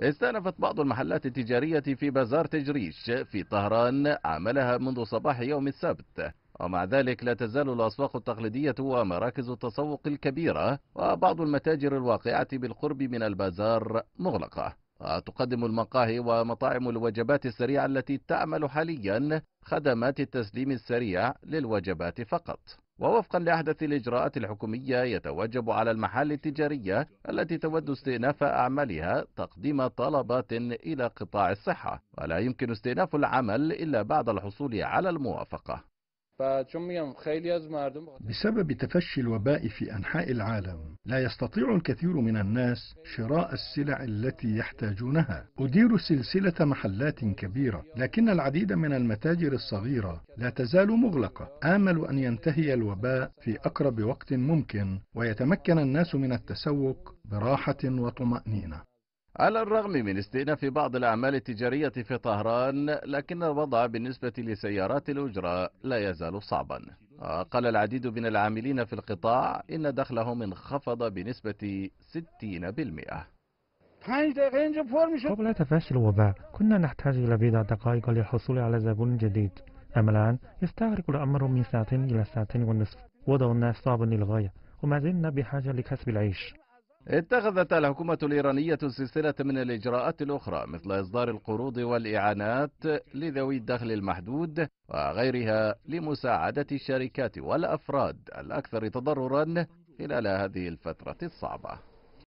استأنفت بعض المحلات التجارية في بازار تجريش في طهران عملها منذ صباح يوم السبت ومع ذلك لا تزال الأسواق التقليدية ومراكز التسوق الكبيرة وبعض المتاجر الواقعة بالقرب من البازار مغلقة وتقدم المقاهي ومطاعم الوجبات السريعة التي تعمل حاليا خدمات التسليم السريع للوجبات فقط ووفقا لأحدث الإجراءات الحكومية يتوجب على المحال التجارية التي تود استئناف أعمالها تقديم طلبات إلى قطاع الصحة ولا يمكن استئناف العمل إلا بعد الحصول على الموافقة بسبب تفشي الوباء في أنحاء العالم لا يستطيع الكثير من الناس شراء السلع التي يحتاجونها أدير سلسلة محلات كبيرة لكن العديد من المتاجر الصغيرة لا تزال مغلقة آمل أن ينتهي الوباء في أقرب وقت ممكن ويتمكن الناس من التسوق براحة وطمأنينة على الرغم من استئناف بعض الأعمال التجارية في طهران لكن الوضع بالنسبة لسيارات الأجرة لا يزال صعبا قال العديد من العاملين في القطاع إن دخلهم انخفض بنسبة 60% قبل تفشي الوباء كنا نحتاج إلى بضع دقائق للحصول على زبون جديد أما الآن يستغرق الأمر من ساعتين إلى ساعتين ونصف وضع الناس صعب للغاية وما زلنا بحاجة لكسب العيش اتخذت الحكومة الإيرانية سلسلة من الإجراءات الأخرى مثل إصدار القروض والإعانات لذوي الدخل المحدود وغيرها لمساعدة الشركات والأفراد الأكثر تضررا خلال هذه الفترة الصعبة